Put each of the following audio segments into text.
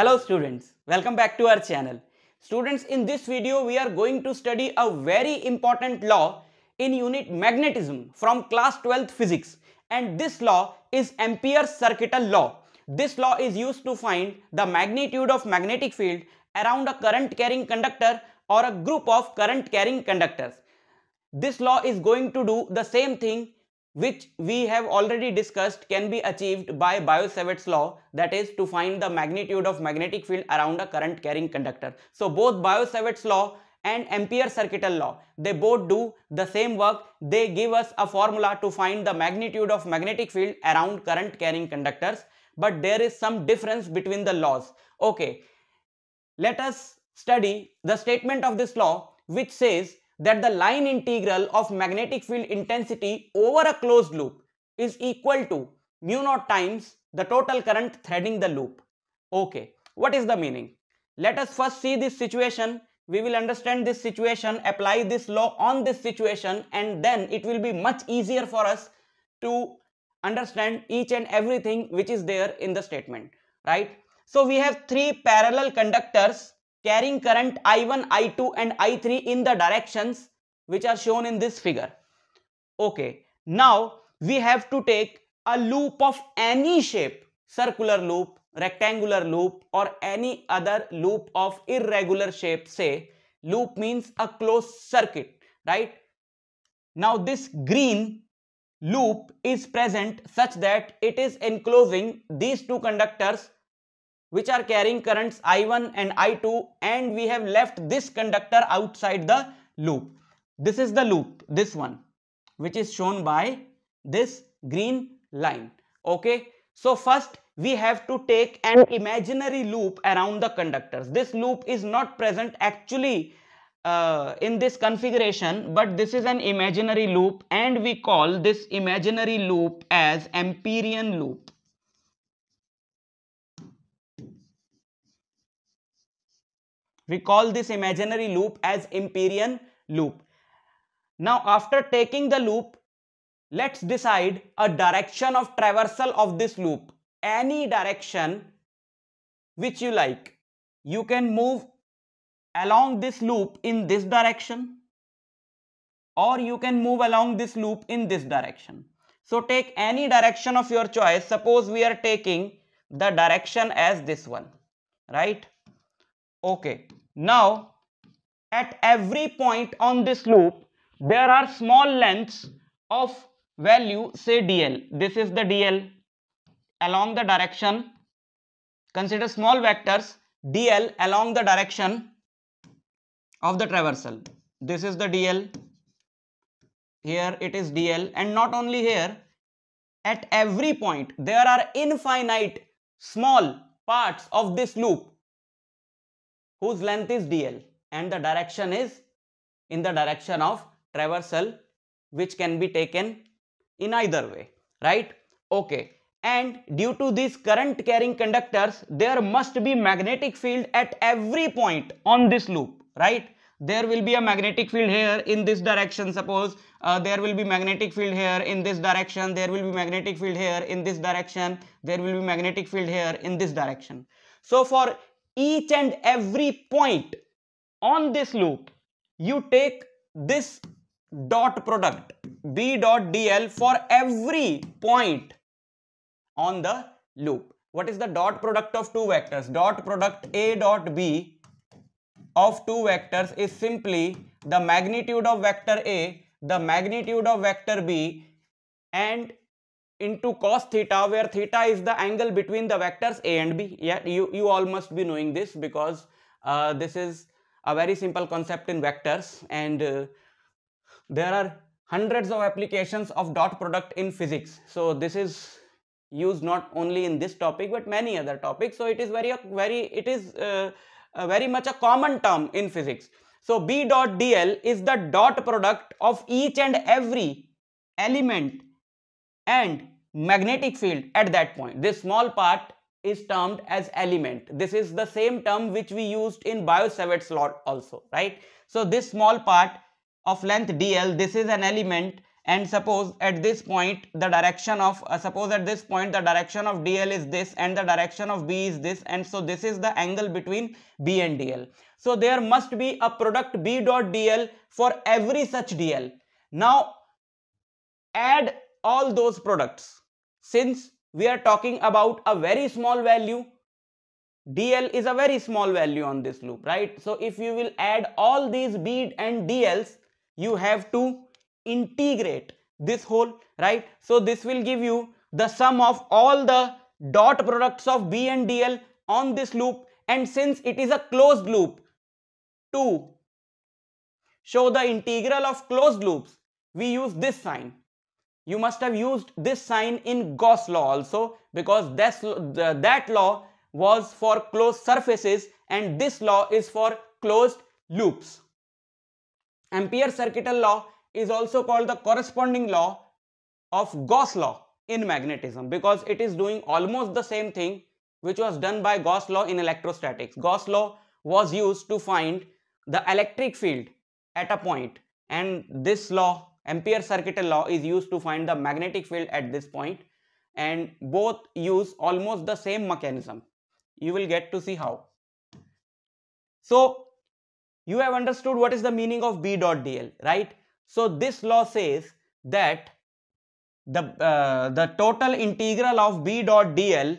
Hello students, welcome back to our channel. Students, in this video we are going to study a very important law in unit magnetism from class 12th physics and this law is Ampere's circuital law. This law is used to find the magnitude of magnetic field around a current carrying conductor or a group of current carrying conductors. This law is going to do the same thing which we have already discussed can be achieved by biot law that is to find the magnitude of magnetic field around a current carrying conductor. So both biot law and Ampere-Circuital law they both do the same work they give us a formula to find the magnitude of magnetic field around current carrying conductors but there is some difference between the laws. Okay let us study the statement of this law which says that the line integral of magnetic field intensity over a closed loop is equal to mu naught times the total current threading the loop. Okay, what is the meaning? Let us first see this situation. We will understand this situation, apply this law on this situation and then it will be much easier for us to understand each and everything which is there in the statement, right? So we have three parallel conductors carrying current I1, I2 and I3 in the directions which are shown in this figure. Okay, now we have to take a loop of any shape, circular loop, rectangular loop or any other loop of irregular shape say loop means a closed circuit right now this green loop is present such that it is enclosing these two conductors which are carrying currents I1 and I2 and we have left this conductor outside the loop. This is the loop, this one, which is shown by this green line. Okay. So first we have to take an imaginary loop around the conductors. This loop is not present actually uh, in this configuration, but this is an imaginary loop and we call this imaginary loop as Empyrean loop. We call this imaginary loop as Empyrean loop. Now after taking the loop, let's decide a direction of traversal of this loop. Any direction which you like. You can move along this loop in this direction or you can move along this loop in this direction. So take any direction of your choice. Suppose we are taking the direction as this one, right? Okay. Now, at every point on this loop, there are small lengths of value say dl. This is the dl along the direction. Consider small vectors dl along the direction of the traversal. This is the dl. Here it is dl and not only here, at every point there are infinite small parts of this loop whose length is dl and the direction is in the direction of traversal which can be taken in either way, right? Okay. And due to these current carrying conductors, there must be magnetic field at every point on this loop, right? There will be a magnetic field here in this direction, suppose. Uh, there will be magnetic field here in this direction. There will be magnetic field here in this direction. There will be magnetic field here in this direction. So for each and every point on this loop you take this dot product b dot dl for every point on the loop what is the dot product of two vectors dot product a dot b of two vectors is simply the magnitude of vector a the magnitude of vector b and into cos theta where theta is the angle between the vectors a and b. Yeah, you, you all must be knowing this because uh, this is a very simple concept in vectors and uh, there are hundreds of applications of dot product in physics. So this is used not only in this topic but many other topics. So it is very, very, it is uh, very much a common term in physics. So B dot dl is the dot product of each and every element and magnetic field at that point. This small part is termed as element. This is the same term which we used in Bio-Savart's law also, right? So this small part of length dl, this is an element and suppose at this point the direction of, uh, suppose at this point the direction of dl is this and the direction of b is this and so this is the angle between b and dl. So there must be a product b dot dl for every such dl. Now add all those products. Since we are talking about a very small value, DL is a very small value on this loop, right? So if you will add all these bead and DLs, you have to integrate this whole, right? So this will give you the sum of all the dot products of B and DL on this loop. And since it is a closed loop, to show the integral of closed loops, we use this sign you must have used this sign in Gauss law also because this, that law was for closed surfaces and this law is for closed loops. Ampere circuital law is also called the corresponding law of Gauss law in magnetism because it is doing almost the same thing which was done by Gauss law in electrostatics. Gauss law was used to find the electric field at a point and this law Ampere circuit law is used to find the magnetic field at this point and both use almost the same mechanism. You will get to see how. So you have understood what is the meaning of B dot dl, right? So this law says that the, uh, the total integral of B dot dl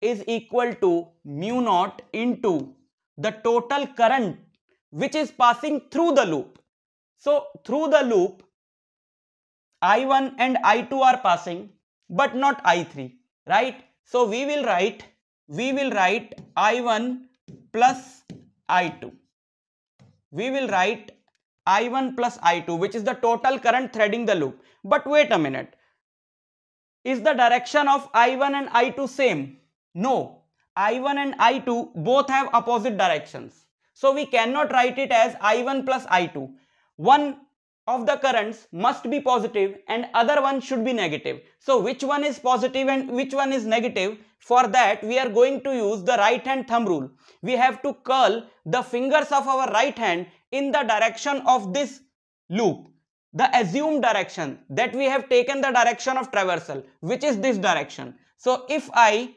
is equal to mu naught into the total current which is passing through the loop. So through the loop I1 and I2 are passing but not I3 right. So we will write we will write I1 plus I2. We will write I1 plus I2 which is the total current threading the loop. But wait a minute. Is the direction of I1 and I2 same? No. I1 and I2 both have opposite directions. So we cannot write it as I1 plus I2. One of the currents must be positive and other one should be negative. So which one is positive and which one is negative? For that we are going to use the right hand thumb rule. We have to curl the fingers of our right hand in the direction of this loop. The assumed direction that we have taken the direction of traversal which is this direction. So if I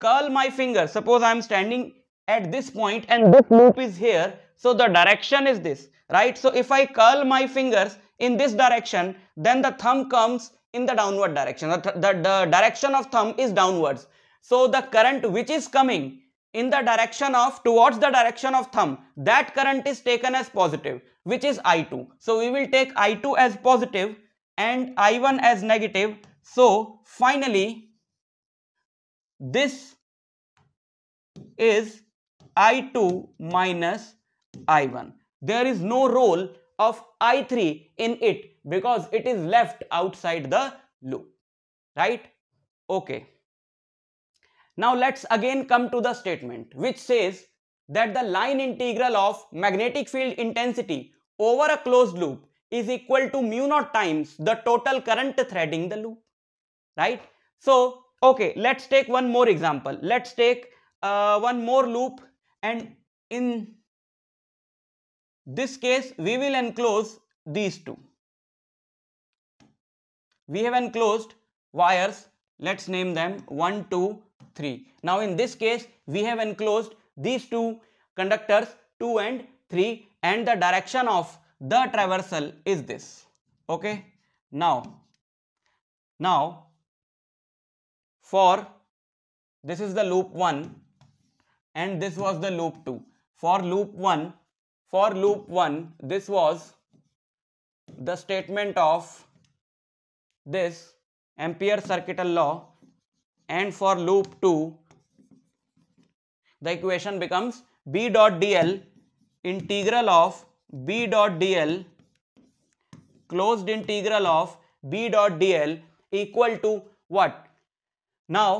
curl my finger suppose I am standing at this point and this loop is here so the direction is this right? So if I curl my fingers in this direction, then the thumb comes in the downward direction. The, the, the direction of thumb is downwards. So the current which is coming in the direction of towards the direction of thumb that current is taken as positive which is I2. So we will take I2 as positive and I1 as negative. So finally this is I2 minus I1 there is no role of I3 in it because it is left outside the loop, right? Okay. Now let's again come to the statement which says that the line integral of magnetic field intensity over a closed loop is equal to mu naught times the total current threading the loop, right? So, okay, let's take one more example. Let's take uh, one more loop and in this case we will enclose these two. We have enclosed wires let's name them 1 2 3 now in this case we have enclosed these two conductors 2 and 3 and the direction of the traversal is this okay now now for this is the loop 1 and this was the loop 2 for loop 1 for loop 1 this was the statement of this ampere circuital law and for loop 2 the equation becomes b dot dl integral of b dot dl closed integral of b dot dl equal to what now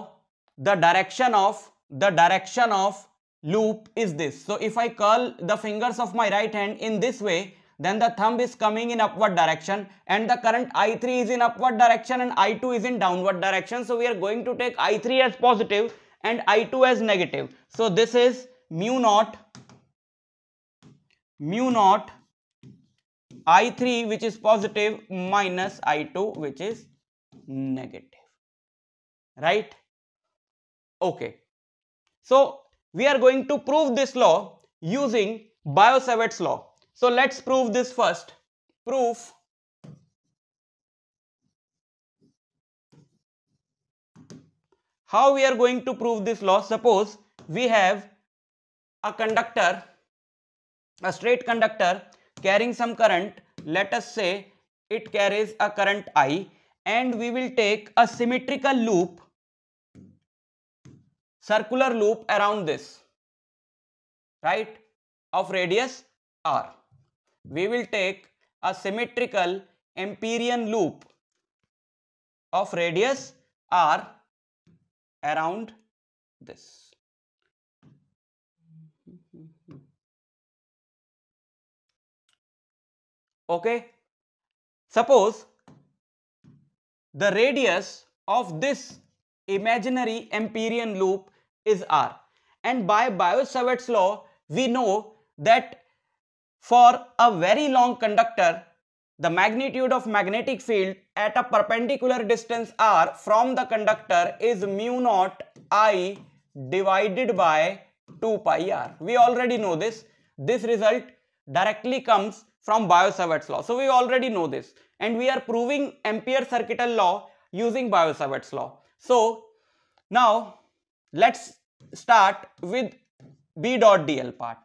the direction of the direction of loop is this. So if I curl the fingers of my right hand in this way, then the thumb is coming in upward direction and the current I3 is in upward direction and I2 is in downward direction. So we are going to take I3 as positive and I2 as negative. So this is mu naught mu naught I3 which is positive minus I2 which is negative. Right? Okay. So we are going to prove this law using bio law. So let's prove this first. Proof How we are going to prove this law? Suppose we have a conductor, a straight conductor carrying some current. Let us say it carries a current I and we will take a symmetrical loop circular loop around this, right, of radius r. We will take a symmetrical Empyrean loop of radius r around this. Okay. Suppose the radius of this imaginary Empyrean loop is R. And by biot savarts law, we know that for a very long conductor, the magnitude of magnetic field at a perpendicular distance r from the conductor is mu naught i divided by 2 pi r. We already know this. This result directly comes from biot savarts law. So we already know this and we are proving Ampere-Circuital law using biot savarts law. So now Let's start with b dot dl part.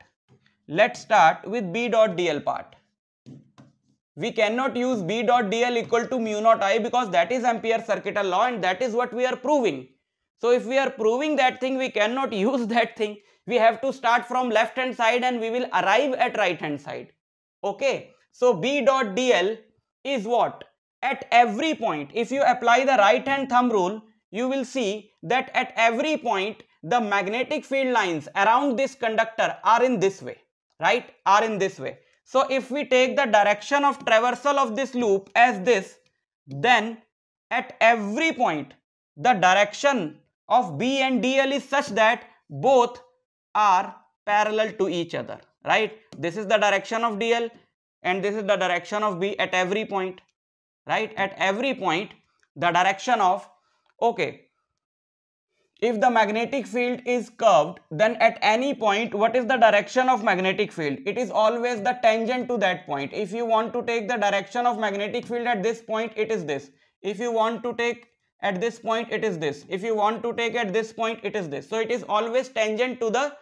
Let's start with b dot dl part. We cannot use b dot dl equal to mu naught i because that is Ampere circuit law and that is what we are proving. So if we are proving that thing, we cannot use that thing. We have to start from left hand side and we will arrive at right hand side. Okay. So b dot dl is what? At every point, if you apply the right hand thumb rule, you will see that at every point the magnetic field lines around this conductor are in this way, right? Are in this way. So if we take the direction of traversal of this loop as this, then at every point the direction of B and DL is such that both are parallel to each other, right? This is the direction of DL and this is the direction of B at every point, right? At every point the direction of Okay. If the magnetic field is curved, then at any point, what is the direction of magnetic field? It is always the tangent to that point. If you want to take the direction of magnetic field at this point, it is this. If you want to take at this point, it is this. If you want to take at this point, it is this. So it is always tangent to the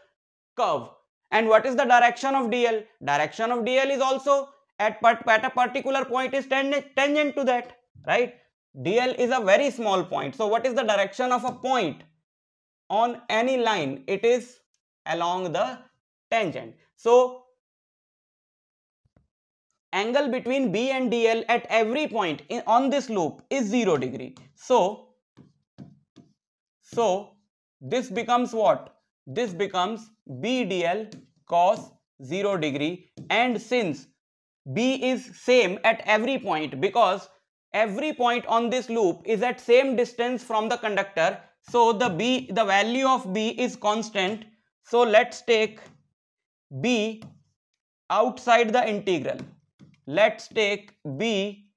curve. And what is the direction of DL? Direction of DL is also at, at a particular point is tangent to that, right? DL is a very small point. So what is the direction of a point on any line? It is along the tangent. So angle between B and DL at every point in, on this loop is 0 degree. So, so this becomes what? This becomes BDL cos 0 degree and since B is same at every point because every point on this loop is at same distance from the conductor. So the B, the value of B is constant. So let's take B outside the integral. Let's take B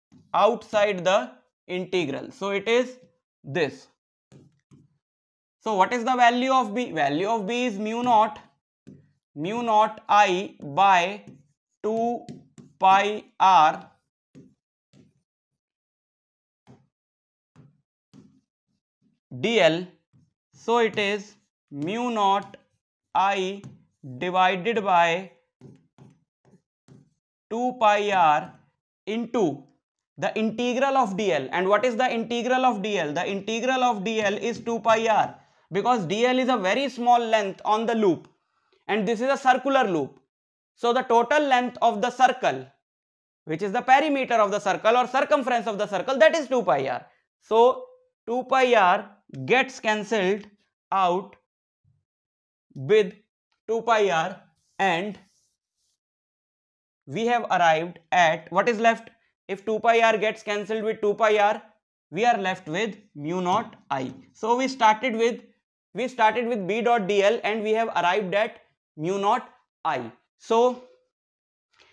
outside the integral. So it is this. So what is the value of B? Value of B is mu naught mu naught I by 2 pi R dl so it is mu naught i divided by 2 pi r into the integral of dl and what is the integral of dl the integral of dl is 2 pi r because dl is a very small length on the loop and this is a circular loop so the total length of the circle which is the perimeter of the circle or circumference of the circle that is 2 pi r so 2 pi r gets cancelled out with 2 pi r and we have arrived at what is left if 2 pi r gets cancelled with 2 pi r we are left with mu naught i so we started with we started with b dot dl and we have arrived at mu naught i so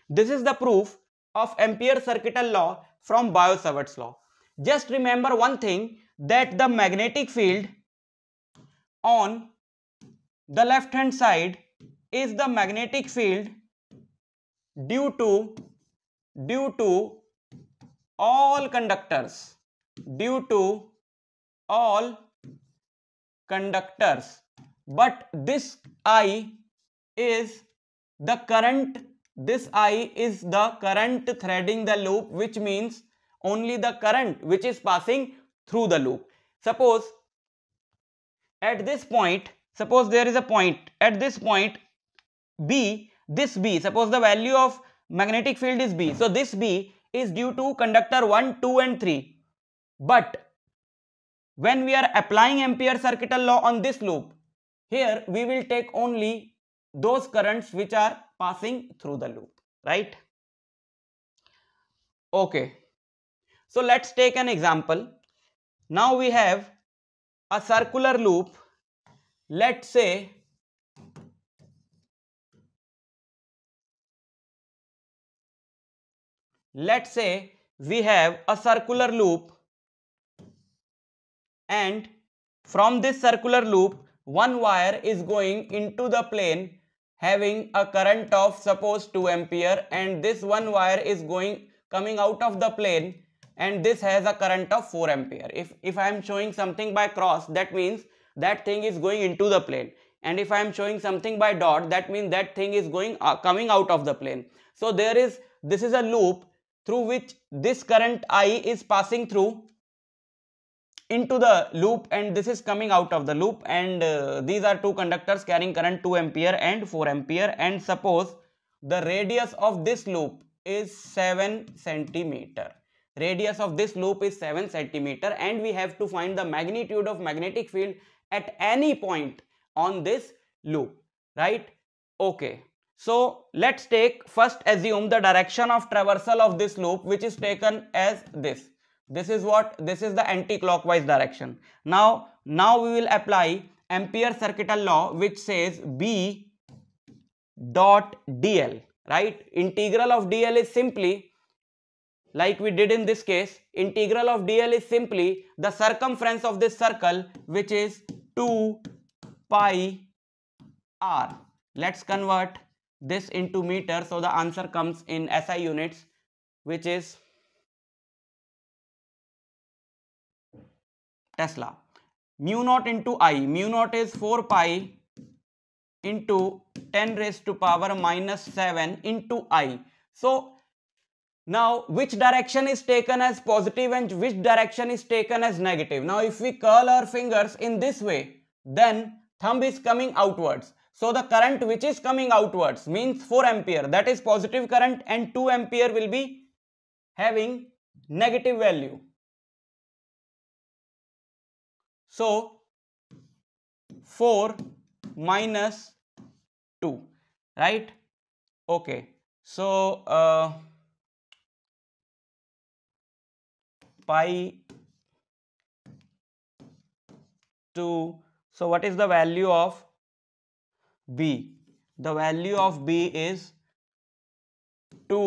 this is the proof of Ampere circuital law from Bio-Savart's law. Just remember one thing that the magnetic field on the left hand side is the magnetic field due to due to all conductors due to all conductors but this i is the current this i is the current threading the loop which means only the current which is passing through the loop. Suppose at this point, suppose there is a point, at this point B, this B, suppose the value of magnetic field is B. So this B is due to conductor 1, 2 and 3. But when we are applying Ampere circuital law on this loop, here we will take only those currents which are passing through the loop, right? Okay. So let's take an example. Now we have a circular loop. Let's say let's say we have a circular loop and from this circular loop one wire is going into the plane having a current of suppose 2 ampere and this one wire is going coming out of the plane and this has a current of 4 ampere. If, if I am showing something by cross that means that thing is going into the plane and if I am showing something by dot that means that thing is going uh, coming out of the plane. So there is this is a loop through which this current I is passing through into the loop and this is coming out of the loop and uh, these are two conductors carrying current 2 ampere and 4 ampere and suppose the radius of this loop is 7 centimeter. Radius of this loop is 7 centimeter and we have to find the magnitude of magnetic field at any point on this loop, right? Okay. So let's take first assume the direction of traversal of this loop which is taken as this. This is what this is the anti-clockwise direction. Now now we will apply Ampere circuital law which says B dot DL right integral of DL is simply like we did in this case, integral of dl is simply the circumference of this circle which is 2 pi r. Let's convert this into meter so the answer comes in SI units which is Tesla. Mu naught into I, mu naught is 4 pi into 10 raised to power minus 7 into I. So now, which direction is taken as positive and which direction is taken as negative? Now, if we curl our fingers in this way, then thumb is coming outwards. So, the current which is coming outwards means 4 ampere that is positive current and 2 ampere will be having negative value. So, 4 minus 2, right? Okay. So, uh, pi 2 so what is the value of b the value of b is 2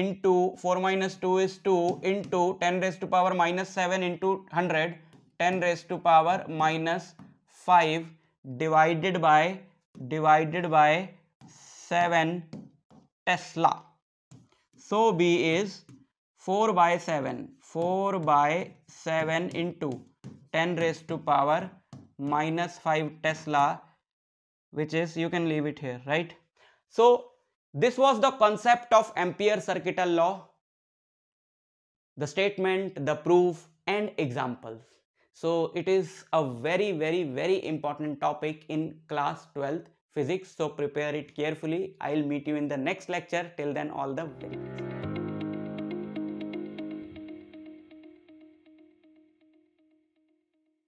into 4 minus 2 is 2 into 10 raised to power minus 7 into 100 10 raised to power minus 5 divided by divided by 7 tesla so b is 4 by 7 4 by 7 into 10 raised to power minus 5 tesla which is you can leave it here right so this was the concept of ampere circuital law the statement the proof and examples so it is a very very very important topic in class 12th physics so prepare it carefully i'll meet you in the next lecture till then all the best